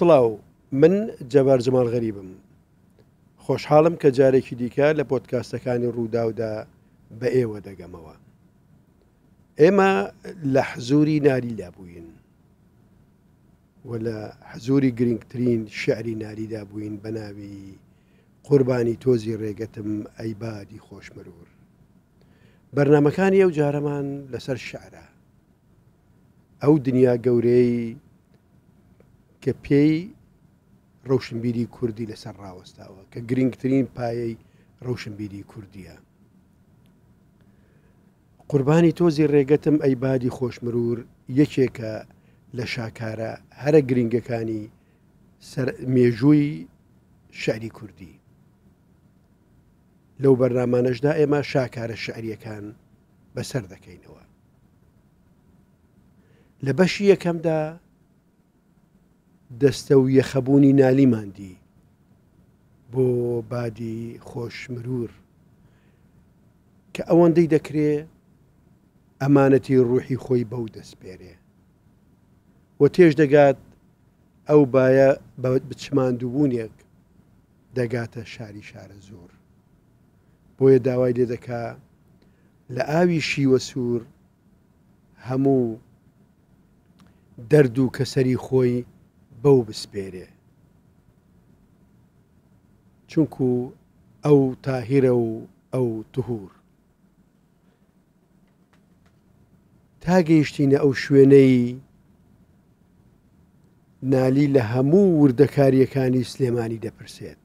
سڵاو من جەبار جمال غەریبم خۆشحاڵم کە جارێکی دیکە لە پۆتکاستەکانی ڕووداودا بە ئێوە دەگەمەوە ئێمە لە حزوری ناریدا بووین و لە حزوری گرنگترین شعری ناریدا بووین بە ناوی قوربانی تۆزی ڕێگەتم ئەیبادی خۆشمەرور بەرنمەکانی ئەو جارەمان لەسەر شعرە ئەو دنیا گەورەی کە پێی ڕەوشنبیری کوردی لەسەر ڕاوەستاوە کە گرنگترین پایەی ڕەوشنبیری کوردیە قوربانی تۆزی ڕێگەتم ئەی بادی خۆشمرور یەکێکە لە شاکارە هەرە گرنگەکانی مێژووی شعری کوردی لەو بەرنمانەشدا ئێمە شاکارە شعریەکان بەسەر دەکەینەوە لە بەشی یەکەمدا دەستە و یەخەبوونی نالیماندی بۆ بادی خۆشمرور کە ئەوەندەی دەکرێ ئەمانەتی ڕوحی خۆی بەو دەستپێرێ و تێش دەگات ئەو باە بچماندووبوونێک دەگاتە شاری شارە زۆر بۆیە داوای لێ دەکا لە ئاوی شیوە سوور هەموو دەرد و کەسەری خۆی بەو بسپێرێ چونکو ئەو تاهیرە و ئەو تهور تاگەیشتینە ئەو شوێنەی نالی لە هەموو وردەکاریەکانی سلێمانی دەپرسێت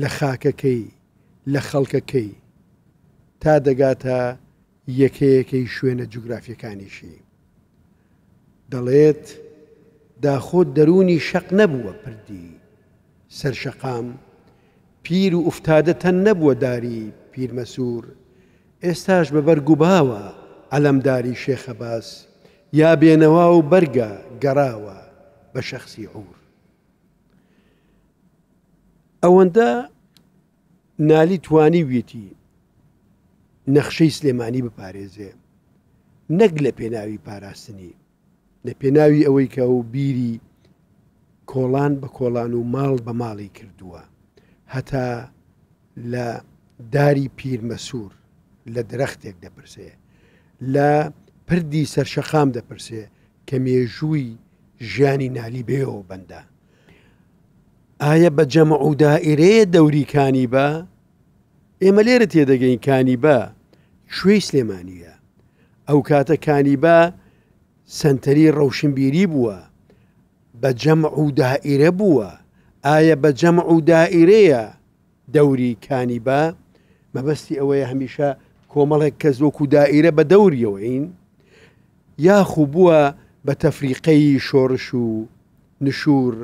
لە خاکەکەی لە خەڵکەکەی تا دەگاتە یەکەیەکەی شوێنە جوگرافیەکانیشی دەڵێت داخۆت دەرونی شەق نەبووە پردی سەرشەقام پیر و ئوفتادەتەن نەبووە داری پیرمەسوور ئێستاش بە بەرگوباوە ئەلەمداری شێخەباس یا بێنەوا و بەرگە گەڕاوە بە شەخصی عور ئەوەندە نالی توانی ویتی نەخشەی سلێمانی بپارێزێ نەک لە پێناوی پاراستنی لە پێناوی ئەوەی کە و بیری کۆڵان بە کۆڵان و ماڵ بە ماڵی کردووە هەتا لە داری پیرمەسوور لە درەختێک دەپرسێ لە پردی سەرشەخام دەپرسێ کە مێژووی ژیانی نالی بێەوە بەندە ئایا بە جەمە و دائیرەیە دەوریکانی بە ئێمە لێرە تێدەگەین کانی بە کوێی سلێمانیە ئەو کاتە کانی بە سنتەری ڕەوشنبیری بووە بە جەمە و دائیرە بووە ئایا بە جەمە و دائیرەیە دەوری کانی بە مەبەستی ئەوەیە هەمیشە کۆمەڵێک کە زۆک و دائیرە بە دەوریەوەین یاخوو بووە بە تەفریقەی شۆڕش و نشور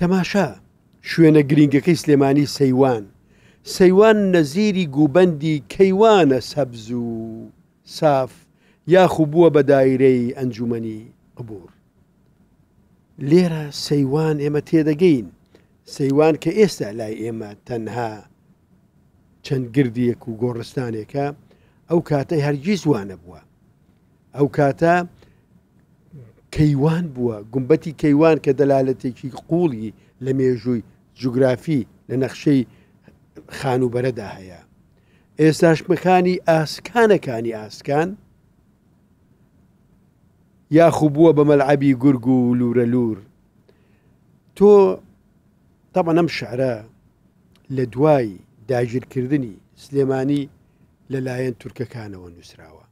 تەماشا شوێنە گرنگەکەی سلێمانی سەیوان سەیوان نەزیری گوبەندی کەیوانە سەبز و ساف یاخو بووە بە دایرەی ئەنجومنی قبور لێرە سەیوان ئێمە تێدەگەین سەیوان کە ئێستا لای ئێمە تەنها چەند گردیەک و گۆڕستانێکە ئەو کاتەی هەرگیز وانە بووە ئەو کاتە کەیوان بووە گومبەتی کەیوان کە دەلالەتێکی قوڵی لە مێژووی جوگرافی لە نەخشەی خانوبەرەدا هەیە ئێستاش مخانی ئاسکانەکانی ئاسکان یاخو بووە بە مەلعبی گورگ و لورە لور تۆ تەمە ئەم شعرە لە دوای داگیرکردنی سلێمانی لەلایەن تورکەکانەوە نووسراوە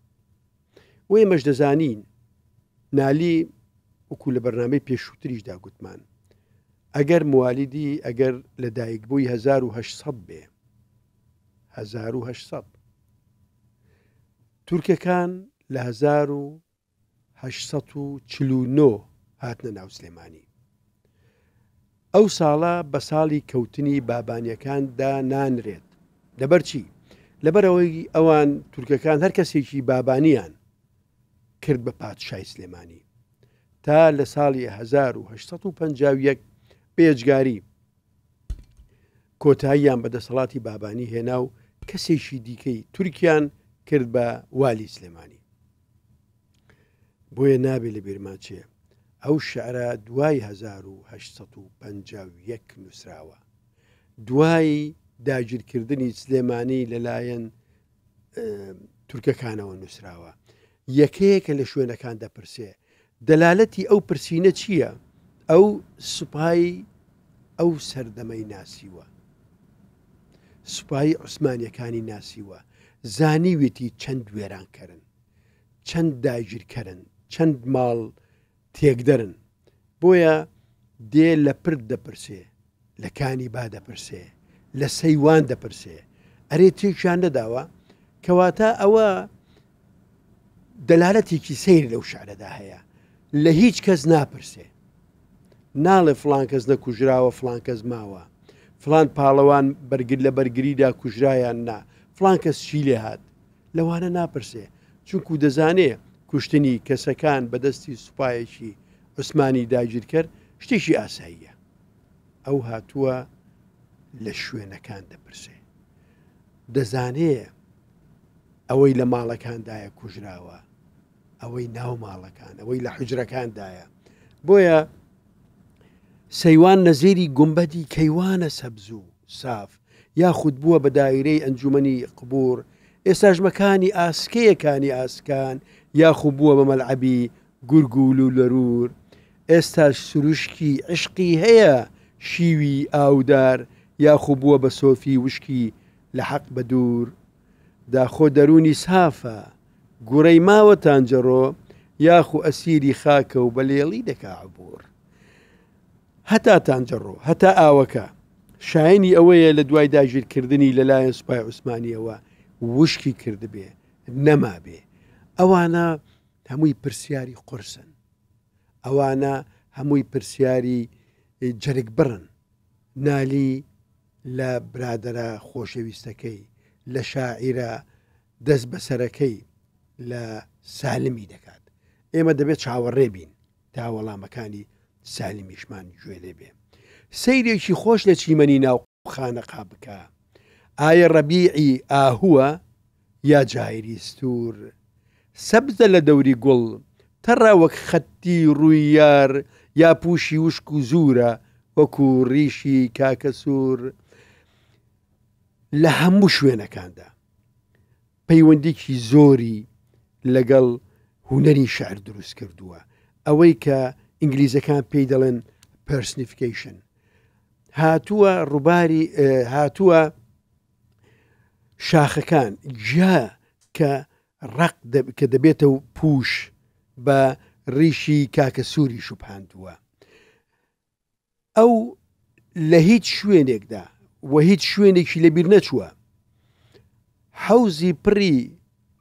وی مەش دەزانین نالی وەکو لە بەرنامەی پێشووتریشدا گوتمان ئەگەر موالیدی ئەگەر لە دایک بووی 1970 بێ 1970 تورکەکان لە 1940 هاتنە ناو سلێمانی ئەو ساڵە بە ساڵی کەوتنی بابانیەکاندا نانرێت لەبەر چی لەبەرەوەی ئەوان تورکەکان هەر کەسێکی بابانیان کرد بە پادشای سلێمانی تا لە ساڵی 1950 پێجگاری کۆتاییان بەدەسەڵاتی بابانی هێنا و کەسێکی دیکەی تورکیان کرد بە والی سلێمانی بۆیە نابێ لە بیرماچێ ئەو شعرا دوای 1950 نووسراوە دوای داگیرکردنی سلێمانی لەلایەن تورکەکانەوە نووسراوە یەکەیەکە لە شوێنەکان دەپرسێ دەلالەتی ئەو پرسیینە چییە؟ ئەو سوپایی ئەو سەردەمەی ناسیوە سوپایی عوسمانیەکانی ناسیوە زانیویەتی چەند وێرانکەرن چەند داگیرکەرن چەند ماڵ تێکدەرن بۆیە دێ لە پرد دەپرسێ لەکانی با دەپرسێ لە سەیوان دەپرسێ ئەرێ تێکیان نەداوە کەواتە ئەوە دەلالەتێکی سیر لەو شارەدا هەیە لە هیچ کەس ناپرسێ ناڵێ فلان کەس نەکوژراوە فلان کەس ماوە فلان پاڵەوان بەرگر لە بەرگریدا کوژرایان نا فلان کەس چی لێ هاات لەوانە ناپرسێ چونکو دەزانێ کوشتنی کەسەکان بەدەستی سوپایەکی عوسمانی داگیر کرد شتێکی ئاساییە ئەو هاتووە لە شوێنەکان دەپرسێ دەزانێ ئەوەی لە ماڵەکاندایە کوژراوە ئەوەی ناو ماڵەکان ئەوەی لە حجرەکاندایە بۆیە سەیوان نەزێری گومبەتی کەیوانە سەبزوو ساف یاخود بووە بە دایرەی ئەنجومی قبور ئێساژمەکانی ئاسکەیەکانی ئاسکان یاخود بووە بە مەلعبی گورگول و لەرور ئێستا سروشکی عشقی هەیە شیوی ئاودار یاخو بووە بە سۆفی وشکی لە حەق بە دوور داخۆ دەرونی سافە گوڕەی ماوە تانجەڕۆ یاخو ئەسیری خاکە و بەلێڵی دەکا عبور هەتا تانجەڕۆ هەتا ئاوەکە شایانی ئەوەیە لە دوای داژیرکردنی لەلایەن سوپای عوسمانیەوە وشکی کردبێ نەما بێ ئەوانە هەمووی پرسیاری قرسن ئەوانە هەمووی پرسیاری جەرگ بڕن نالی لە برادرە خۆشەویستەکەی لە شاعرە دەست بەسەرەکەی لە سالمی دەکات ئێمە دەبێت چاوەڕێ بین تا وەڵامەکانی سالمیشمان گوێ لێبێ سیرێکی خۆش لە چیمەنی ناو خانەقا بکە ئایا ڕەبیعی ئاهووە یا جایری سوور سەبزە لە دەوری گوڵ تەڕاوەک خەتی ڕوویار یا پوشی وشک و زورە وەکو ڕیشی کاکە سوور لە هەموو شوێنەکاندا پەیوەندێکی زۆری لەگەڵ هوەری شعر دروست کردووە ئەوەی کە ئینگلیزەکان پێی دەڵێن پرسنیفیکیشن هاتووە ڕووباری هاتووە شاخەکان جا کە ڕق کە دەبێتە و پوش بە ڕیشی کاکە سووری شوپاندووە ئەو لە هیچ شوێنێکدا وە هیچ شوێنێکی لەبییر نەچووە حوزی پڕی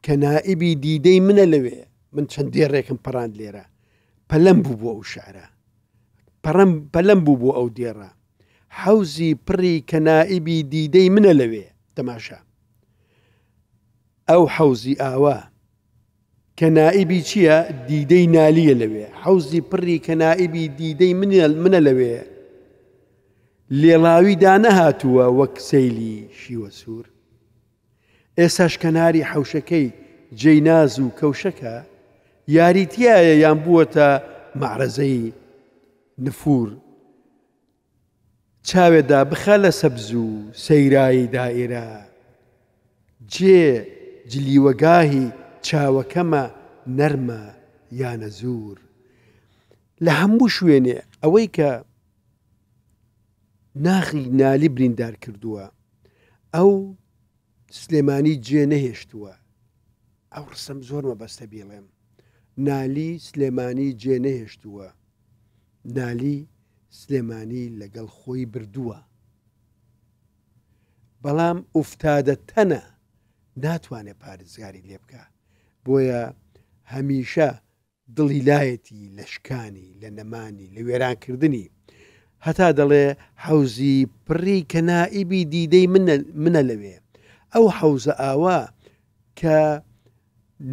کە نائبی دیدەی منە لەوێ من چەندێ ڕێکم پەڕاند لێرە پەلەم بوو بۆ ئەو شارە پەلەم بوو بۆ ئەو دێڕە حوزی پڕی کە نائبی دیدەی منە لەوێ تەماشا ئەو حوزی ئاوە کە نائبی چییە دیدەی نالیە لەوێ حوزی پڕی کە نائبی دیدەی منە لەوێ لێڵاویدا نەهاتووە وەک سەیلی شیوە سوور ئێساش کەناری حوشەکەی جێناز و کەوشەکە یاریتیایە یان بووەتە معرەزەی نفور چاوێدا بخە لە سەبز و سەیرایی دائێرە جێ جلیوەگاهی چاوەکەمە نەرمە یانە زور لە هەموو شوێنێ ئەوەی کە ناخی نالی بریندار کردووە ئەو سلێمانی جێ نەهێشتووە ئەو ڕسم زۆرمە بەستە بیڵێم نالی سلێمانی جێ نەهێشتووە نالی سلێمانی لەگەڵ خۆی بردووە بەڵام ئوفتادە تەنە ناتوانێت پارێزگاری لێ بکە بۆیە هەمیشە دڵیلایەتی لەشکانی لە نەمانی لە وێرانکردنی هەتا دەڵێ حوزی پڕی کە نائیبی دیدەی منە لەوێ ئەو حەوزە ئاوا کە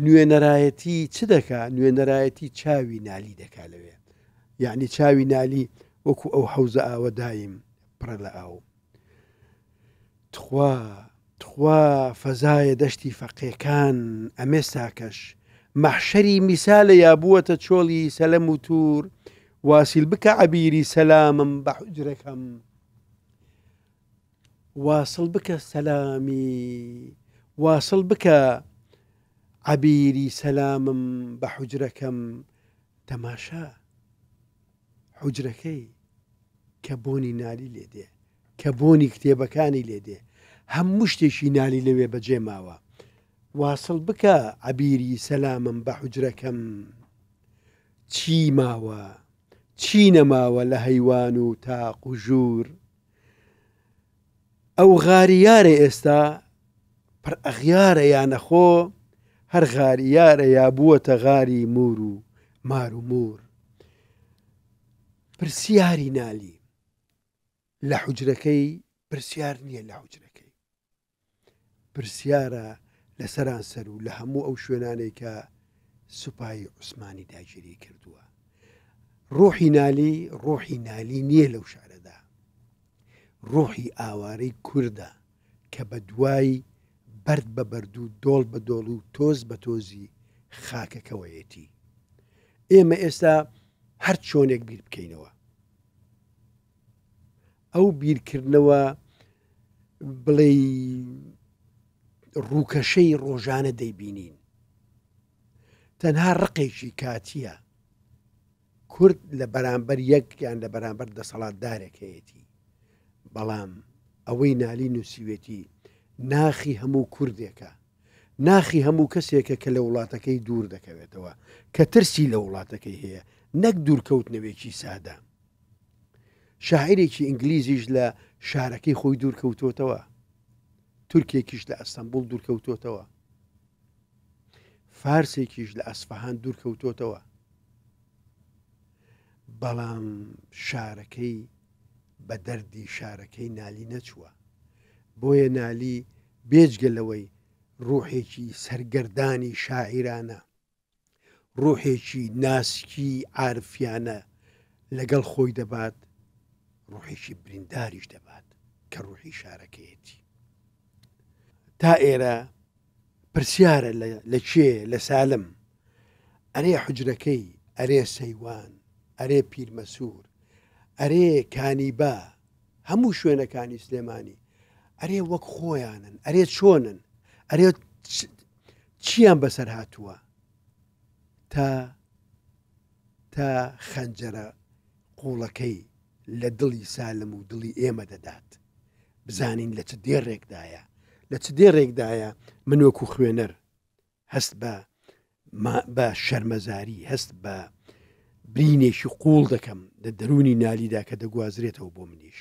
نوێنەرایەتی چ دەکا نوێنەرایەتی چاوی نالی دەکا لەوێ یعنی چاوی نالی وەکو ئەو حەوزە ئاوە دایم پڕە لە ئاو تخوا تخوا فەزایە دەشتی فەقیەکان ئەمێ ساکەش مەحشەری میسالە یا بووەتە چۆڵی سەلەم و تور واسیل بکە عبیری سەلامم بە حجرەکەم واصل بکە سەلامی واصل بکە عبیری سەلامم بە حجرەکەم تەماشا حجرەکەی کە بۆنی نالی لێدێ کە بۆنی کتێبەکانی لێدێ هەموو شتێکی نالی لەوێ بەجێ ماوە واصل بکە عبیری سەلامم بە حجرەکەم چی ماوە چی نەماوە لە هەیوان و تاق و ژوور ئەو غاریارە ئێستا پر ئەغیارە یانەخۆ هەر غاریارە یا بووەتە غاری مور و مار و مور پرسیاری نالی لە حوجرەکەی پرسیار نییە لە حوجرەکەی پرسیارە لەسەران سەر و لە هەموو ئەو شوێنانێک کە سوپای عوسمانی داگیری کردووە ڕۆحی نالی ڕۆحی نالی نییە لەو شار ڕۆحی ئاوارەی کووردە کە بە دوایی بەرد بە بەرد و دۆڵ بە دۆڵ و تۆز بە تۆزی خاکەکەوەیەتی ئێمە ئێستا هەر چۆنێک بیر بکەینەوە ئەو بیرکردنەوە بڵێ ڕووکەشەی ڕۆژانە دەیبینین تەنها ڕقێکی کاتیە کورد لە بەرامبەر یەکیان لە بەرامبەر دەسەڵات دارێکەتی بەڵام ئەوەی نالی نووسیوێتی ناخی هەموو کوردێکە ناخی هەموو کەسێکە کە لە وڵاتەکەی دوور دەکەوێتەوە کە ترسی لە وڵاتەکەی هەیە نەک دوورکەوتنەوێکی سادە شاعرێکی ئینگلیزیش لە شارەکەی خۆی دوورکەوتوتەوە تورکێکیش لە ئەستەمبول دوورکەوتوتەوە فارسێکیش لە ئەسفهان دوورکەوتوتەوە بەڵام شارەکەی بە دەردی شارەکەی نالی نەچووە بۆیە نالی بێجگەلەوەی ڕوحێکی سەرگردانی شاعیرانە ڕوحێکی ناسکی ئارفیانە لەگەڵ خۆی دەبات ڕوحێکی برینداریش دەبات کە ڕوحی شارەکەیەتی تا ئێرە پرسیارە لە چێ لە سالم ئەرێ حجرەکەی ئەرێ سەیوان ئەرێ پیرمەسوور ئەرێ کانی با هەموو شوێنەکانی سلێمانی ئەرێ وەک خۆیانن ئەرێ چۆنن ئەرێ چیان بەسەر هاتووە تا تا خەنجەرە قوڵەکەی لە دڵی سالم و دڵی ئێمە دەدات بزانین لە چ دێڕێکدایە لە چ دێڕێکدایە من وەکو خوێنەر هەست بە بە شەرمەزاری هەست بە برینێکی قوڵ دەکەم لە دەرونی نالیدا کە دەگوازرێتەوە بۆ منیش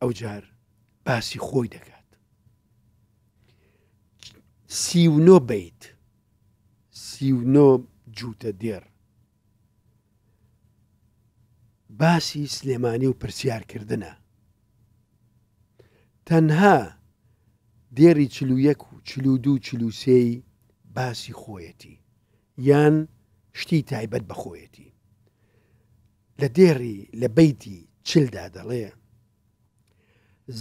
ئەو جار باسی خۆی دەکات سیونۆ بیت سیونۆ جوتە دێر باسی سلێمانی و پرسیارکردنە تەنها دێری چلوەک و چلو دوو چلووسەی باسی خۆیەتی یان شتی تایبەت بەخۆیەتی لە دێڕی لە بەیتی چلدا دەڵێ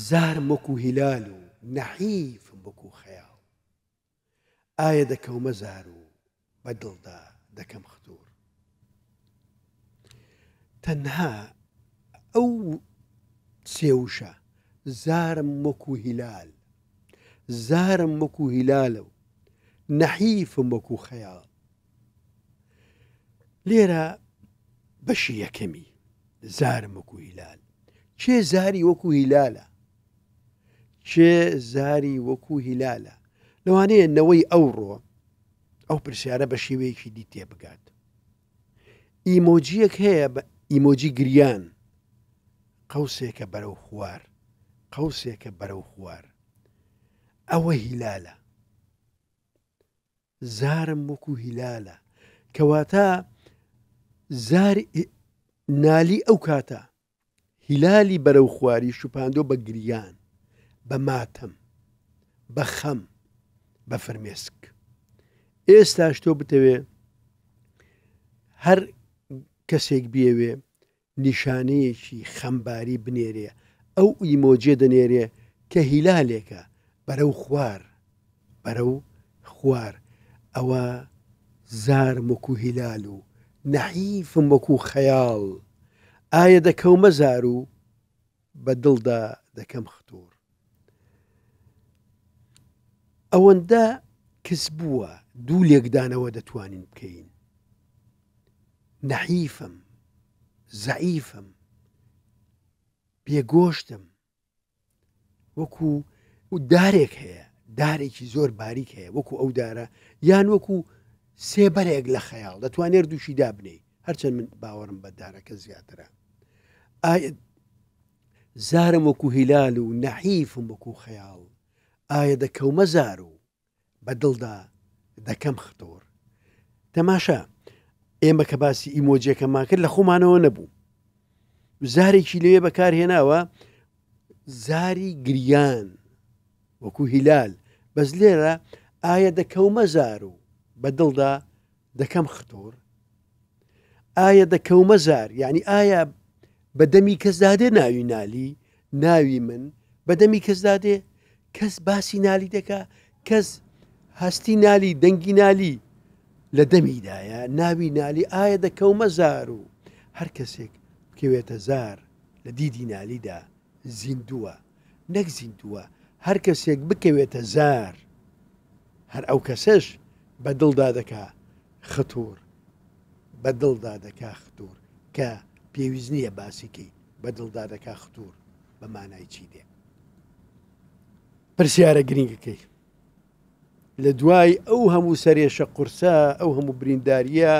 زار مەکو هیلال و نەحیفم بکو خەیاڵ ئایا دەکەومە زار و بە مختور دەکەم او تەنها ئەو سێوشە زارم زار هیلال زارم نحيف هیلالە و نەحیفم خەیاڵ لێرە بەشی یەکەمی زارم وەکو هیلال چێ زاری وەکو هیلالە چێ زاری وەکو هیلالە لەوانەیە نەوەی ئەوڕۆ ئەو پرسیارە بە شێوەیەکی دی تێ بگات ئیمۆجیەک هەیە بە ئیمۆجی گریان قوسێکە بەرەو خوار قوسێکە بەرەو خوار ئەوە هیلالە زارم وەکو هیلالە کەواتە زار نالی ئەو کاتە هیلالی بەرەو خواری شوپاندۆ بە گریان بە ماتەم بە خەم بە فرمێسک ئێستاش تۆ بتەوێ هەر کەسێک بێوێ نیشانەیەکی خەمباری بنێرێ ئەو ئیمۆجێ دەنێرێ کە هیلالێکە بەرەو خوار بەرەو خوار ئەوە زار مکو هیلال و نەحیفم وەکو خەیاڵ ئایا دەکەومە زار و بە دڵدا دەکەم خەتور ئەوەندە کەس بووە دوو لێکدانەوە دەتوانین بکەین نەحیفم زعیفم پێگۆشتم وەکو و دارێک هەیە دارێکی زۆر باریک هەیە وەکو ئەو دارە یان وەکو سێبەرێک لە خەیاڵ دەتوانێت دووشی دابنی هەرچەند من باوەڕم بەدارەکە زیاترە ئاەت زارم وەکو هیلال و نەحیفم وەکو خەیاڵ ئایا دەکەومە زار و بە دڵدا دەکەم خطۆر تەماشا ئێمە کە باسی ئیمۆجیەکە ماکرد لە خۆمانەوە نەبوو زارێکی لێ بەکارهێناوە زاری گریان وەکو هیلال بەس لێرە ئایا دەکەومە زار و بە دڵدا دەکەم ختۆر ئایا دەکەومە زار یعنی ئایا بەدەمی کەسدادێ ناوی نالی ناوی من بەدەمی کەسدادێ کەس باسی نالی دەکا کەس هەستی نالی دەنگی نالی لە دەمیدایە ناوی نالی ئایا دەکەومە زار و هەر کەسێک بکەوێتە زار لە دیدی نالیدا زیندووە نەک زیندووە هەر کەسێک بکەوێتە زار هەر ئەو کەسەش بە دڵدا دەکا خەتور بە دڵدا دەکا خەتور کە پێویست نییە باسیکەی بە دڵدا دەکا خەتور بە مانای چی دێ پرسیارە گرنگەکەی لە دوای ئەو هەموو سەرێشە قورسە ئەو هەموو برینداریە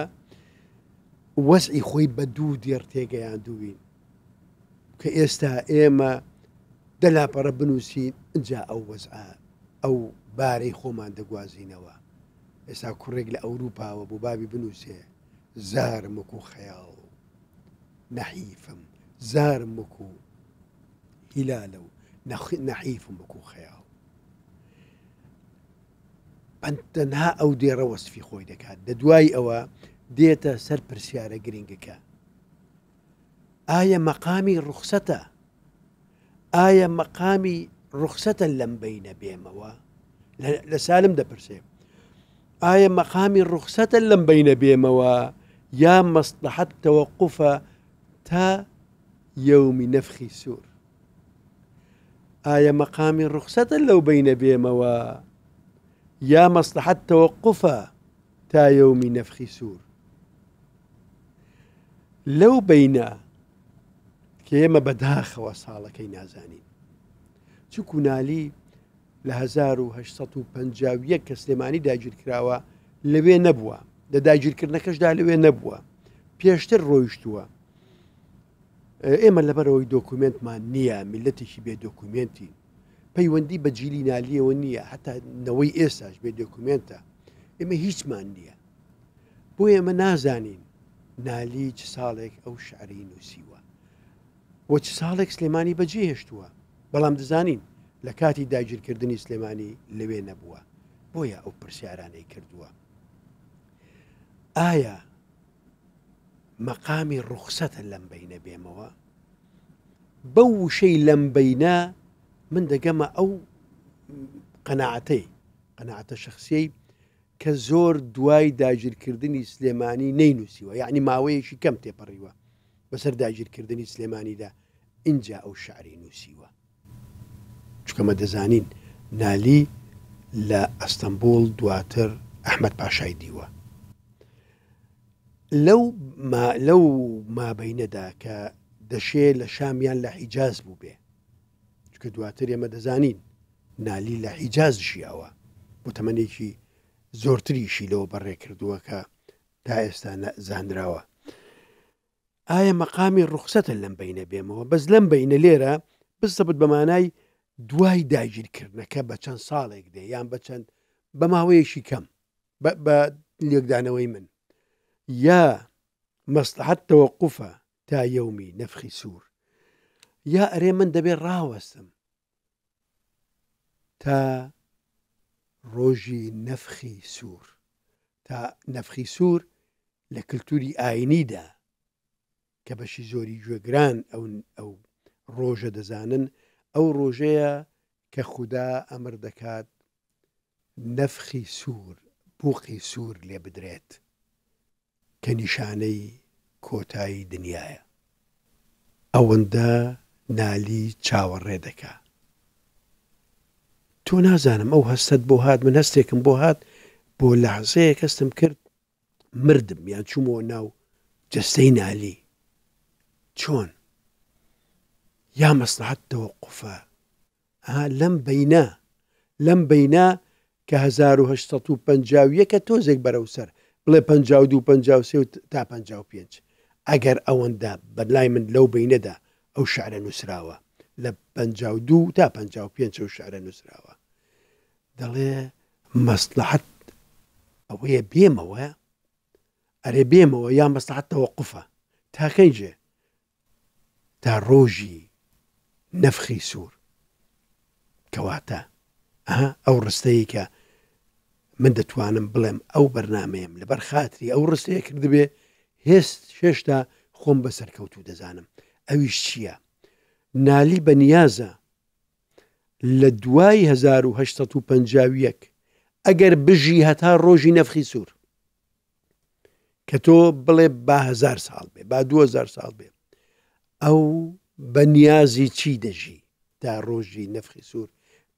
وەسعی خۆی بە دوو دێر تێگەیان دووین کە ئێستا ئێمە دەلاپەڕە بنووسین اینجا ئەو وەزع ئەو بارەی خۆمان دەگوازینەوە ئێستا کوڕێک لە ئەوروپاوە بۆ بابی بنووسێ زارم وەکو خەیاڵ نەحیفم زارم وەکو هیلالە و نەحیفم وەکو خەیاڵ تەنها ئەو دێرە وەسفی خۆی دەکات دە دوای ئەوە دێتە سەر پرسیارە گرنگەکە ئایا مەقامی ڕوخسەتە ئایا مەقامی ڕوخسەتە لەم بینە بێمەوە لە سالم دەپرسێ ئایا آية مەقامی ڕوخسەتە لەم بینە بێمەوە يا مصلحة توقف تا یومی نەفخی سوور ئایا مەقامی ڕوخسەتە لەو بینە بێمەوە يا مصلحة توقف تا يوم نفخ سوور آية لو بين كيما بداخ وصالة ساڵەکەی نازانین چ لە 1950 کە سلێمانی داگیر کراوە لەوێ نەبووە لە داگیرکردنەکەشدا لەوێ نەبووە پێشتر ڕۆیشتووە ئێمە لەبەرەوەی دۆکومنتمان نییە میلەتێکی بێ دۆکومنتی پەیوەندی بە جیلی نالیەوە نییە حتا نەوەی ئێستاش بێ دۆکومنتە ئێمە هیچمان نییە بۆ ئێمە نازانین نالی چ ساڵێک ئەو شعری نووسیوە بۆ چ ساڵێک سلێمانی بەجێ هێشتووە بەڵام دەزانین لە کاتی داگیرکردنی سلێمانی لەوێ نەبووە بۆیە ئەو پرسیارانەی کردووە ئایا مەقامی ڕوخسەتە لەم بینە بێمەوە بەو وشەی لەم بینە من دەگەمە ئەو قەنەعەتەی قەنەعەتە شخصی کە زۆر دوای داگیرکردنی سلێمانی نینووسیوە یعنی ماوەیەکی کەم تێپەڕیوە بەسەر داگیرکردنی سلێمانیدا اینجا ئەو شعری نووسیوە چکەمە دەزانین نالی لە ئەستەمبول دواتر ئەحمد پاشای دیوە لەو لەو مابینەدا کە دەشێ لە شامیان لە حیجاز بوو بێ چکە دواتر ئێمە دەزانین نالی لە حیجاز ژیاوە بۆ تەمەێکی زۆرتریشی لەوە بەڕێ کردووە کە تا ئێستا زانراوە ئایا مەقامی ڕوخسەتە لەم بینە بێمەوە بەس لەم بینە لێرە بستە بت بەمانای دوای داگیرکردنەکە بە چەند ساڵێک دێ یان بە چەند بە ماوەیەشی کەم بە لێکدانەوەی من یا مەستحەت تەوەقفە تا یومی نەفخی سوور یا ئەرێ من دەبێ ڕاوەستم تا ڕۆژی نەفخی سوور تا نەفخی سوور لە کللتوری ئاینیدا کە بەشی زۆری گوێگران ئەو ئەو ڕۆژە دەزانن ئەو ڕۆژەیە کە خوددا ئەمر دەکات نەفخی سوور بوقی سوور لێ بدرێت کە نیشانەی کۆتایی دنیاە ئەوەندە نالی چاوەڕێ دەکا تۆ نازانم ئەو هەستت بۆ هات من هەستێکم بۆ هات بۆ لەحزەیە کەستم کرد مردم یان چوومەوە ناو جستەی نالی چۆن يا مصلحة توقفة ها لم بينا لم بينا كهزار وهشتطو بنجاو يكا توزيك براو سر بلي بنجاو دو بنجاو سيو تا بنجاو بيج اگر اوان دا بدلاي من لو بينا دا او شعر نسراوا لبنجاو دو تا بنجاو بيج او شعر نسراوا دلي مصلحة او هي بيما ويا اري بيما ويا مصلحة توقفة تا كنجي تا روجي نەفخی سوور کەواتە ئەو ڕستەیە کە من دەتوانم بڵێم ئەو بەرنمەیەم لەبەر خاتری ئەو ڕستەیە کردبێ هێست شێشتا خۆم بەسەر کەوتو دەزانم ئەویش چییە؟ نالی بە نیازە لە دوای 1950 ئەگەر بژی هەتا ڕۆژی نەفخی سوور کە تۆ بڵێ با هزار ساڵ بێ با 2000 ساڵ بێ ئەو بە نیازی چی دەژی تا ڕۆژی نەفخی سوور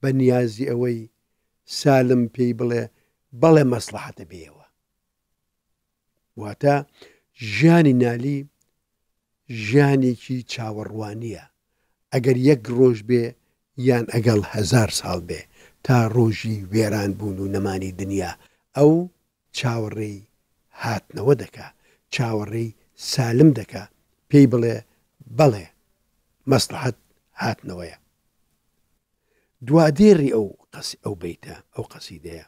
بە نیازی ئەوەی سالم پێی بڵێ بەڵێ مەسلحەتە بێەوە واتە ژیانی نالی ژیانێکی چاوەڕوانییە ئەگەر یەک ڕۆژ بێ یان ئەگەڵ هزار ساڵ بێ تا ڕۆژی وێران بوون و نەمانی دنیا ئەو چاوەڕێی هاتنەوە دەکا چاوەڕێی سالم دەکا پێی بڵێ بەڵێ مەسلحت هاتنەوەیە دوادێری ئەو قەس ئەو بیتە ئەو قەسیدەیە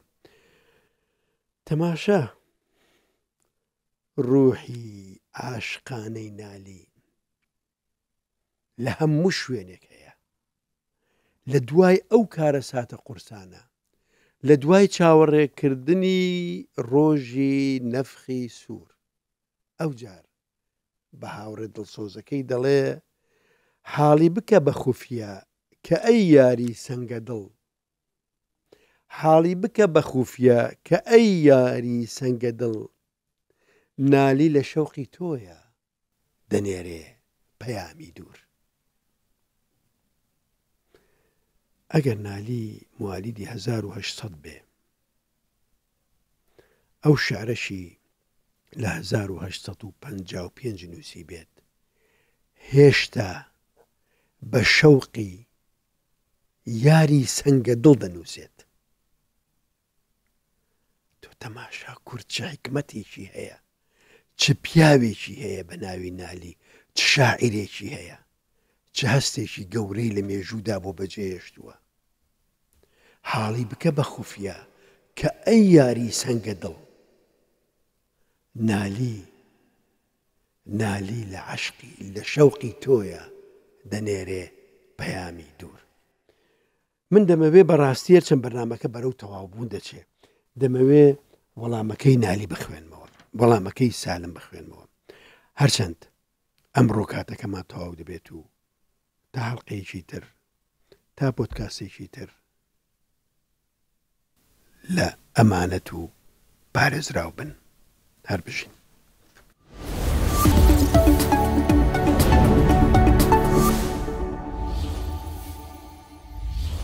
تەماشا ڕوحی عاشقانەی نالی لە هەموو شوێنێک هەیە لە دوای ئەو کارە ساتە قورسانە لە دوای چاوەڕێکردنی ڕۆژی نەفخی سوور ئەو جار بە هاوڕێ دڵسۆزەکەی دەڵێ حاڵی بکە بە خوفیە کە ئەی یاری سنگە دڵ حاڵی بکە بە خوفیە کە ئەی یاری سنگە دڵ نالی لە شەوقی تۆیە دەنێرێ پەیامی دوور ئەگەر نالی موالیدی 1970 بێ ئەو شارەشی لە 1950 نووسی بێت هێشتا بە شەوقی یاری سەنگە دڵ دەنووسێت تۆ تەماشا کورتچە حکمەتێکی هەیە چ پیاوێکی هەیە بە ناوی نالی چ شاعیرێکی هەیە چه هەستێکی گەورەی لە مێژوودا بۆ بەجێهێشتووە حاڵی بکە بە خوفیا کە ئەی یاری سەنگە دڵ نالی نالی لە عشقی لە شەوقی تۆیە دەنێرێ پەیامی دوور من دەمەوێ بەڕاستیە چەند بەرنمەکە بەرەو تەواوبوون دەچێ دەمەوێ وەڵامەکەی نالی بخوێنمەوە وەڵامەکەی سالم بخوێنمەوە هەرچەند ئەمڕۆ کاتەکەمان تەواو دەبێت و تا هەڵلقەیەکی تر تا پۆتکاسێکی تر لە ئەمانەت و پارێزراو بن هەر بژین